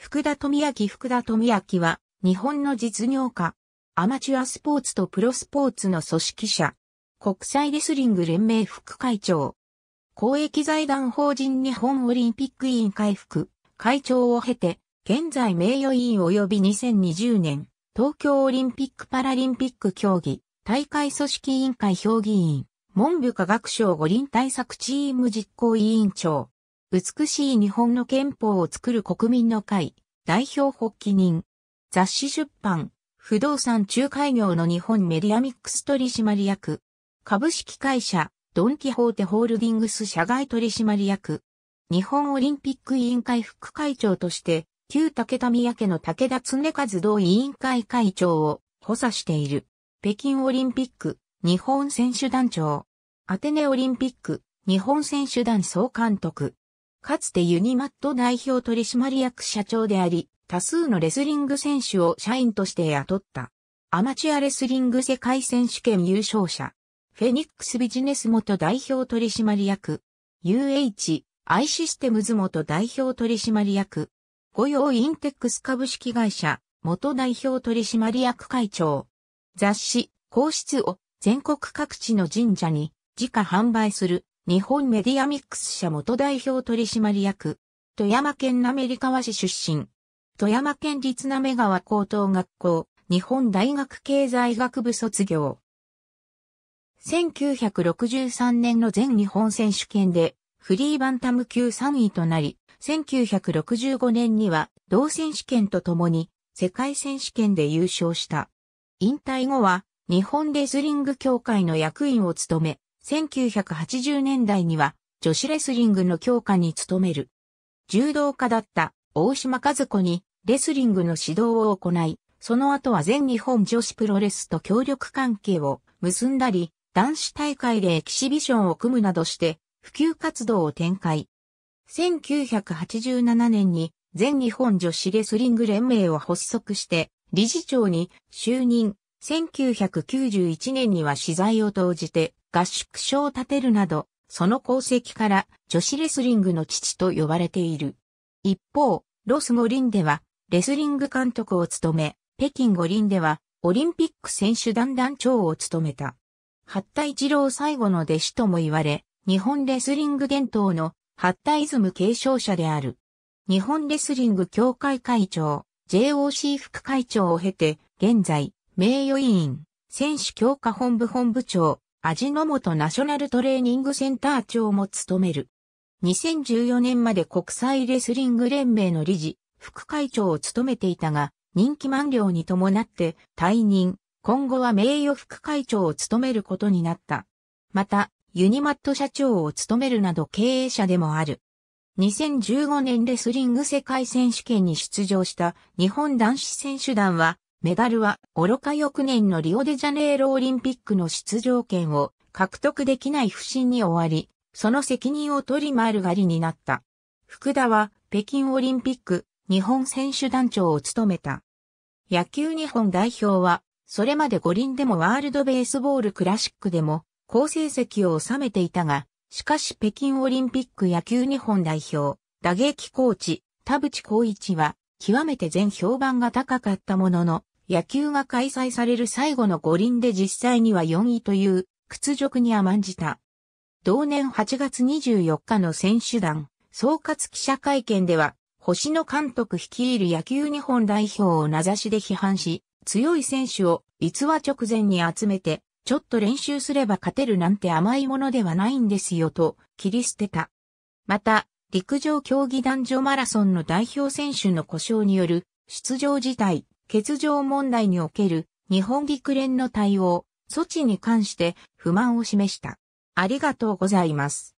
福田富明福田富明は、日本の実業家、アマチュアスポーツとプロスポーツの組織者、国際レスリング連盟副会長、公益財団法人日本オリンピック委員会副会長を経て、現在名誉委員及び2020年、東京オリンピック・パラリンピック競技、大会組織委員会評議員、文部科学省五輪対策チーム実行委員長、美しい日本の憲法を作る国民の会、代表発起人、雑誌出版、不動産仲介業の日本メディアミックス取締役、株式会社、ドンキホーテホールディングス社外取締役、日本オリンピック委員会副会長として、旧武田宮家の武田恒和同委員会会長を補佐している。北京オリンピック、日本選手団長。アテネオリンピック、日本選手団総監督。かつてユニマット代表取締役社長であり、多数のレスリング選手を社員として雇った。アマチュアレスリング世界選手権優勝者。フェニックスビジネス元代表取締役。UHI システムズ元代表取締役。御用インテックス株式会社元代表取締役会長。雑誌、皇室を全国各地の神社に自家販売する日本メディアミックス社元代表取締役、富山県滑川市出身、富山県立滑川高等学校、日本大学経済学部卒業。1963年の全日本選手権でフリーバンタム級3位となり、1965年には同選手権とともに世界選手権で優勝した。引退後は日本レスリング協会の役員を務め、1980年代には女子レスリングの強化に努める。柔道家だった大島和子にレスリングの指導を行い、その後は全日本女子プロレスと協力関係を結んだり、男子大会でエキシビションを組むなどして普及活動を展開。1987年に全日本女子レスリング連盟を発足して理事長に就任。1991年には資材を投じて合宿所を建てるなど、その功績から女子レスリングの父と呼ばれている。一方、ロス五輪ではレスリング監督を務め、北京五輪ではオリンピック選手団団長を務めた。八田一郎最後の弟子とも言われ、日本レスリング伝統の八田イズム継承者である。日本レスリング協会会長、JOC 副会長を経て、現在、名誉委員、選手強化本部本部長、味の素ナショナルトレーニングセンター長も務める。2014年まで国際レスリング連盟の理事、副会長を務めていたが、任期満了に伴って退任、今後は名誉副会長を務めることになった。また、ユニマット社長を務めるなど経営者でもある。2015年レスリング世界選手権に出場した日本男子選手団はメダルは愚か翌年のリオデジャネイロオリンピックの出場権を獲得できない不審に終わり、その責任を取り回る狩りになった。福田は北京オリンピック日本選手団長を務めた。野球日本代表は、それまで五輪でもワールドベースボールクラシックでも好成績を収めていたが、しかし北京オリンピック野球日本代表、打撃コーチ、田淵光一は極めて全評判が高かったものの、野球が開催される最後の五輪で実際には4位という屈辱に甘んじた。同年8月24日の選手団総括記者会見では、星野監督率いる野球日本代表を名指しで批判し、強い選手を逸話直前に集めて、ちょっと練習すれば勝てるなんて甘いものではないんですよと切り捨てた。また、陸上競技男女マラソンの代表選手の故障による出場自体、欠場問題における日本陸連の対応、措置に関して不満を示した。ありがとうございます。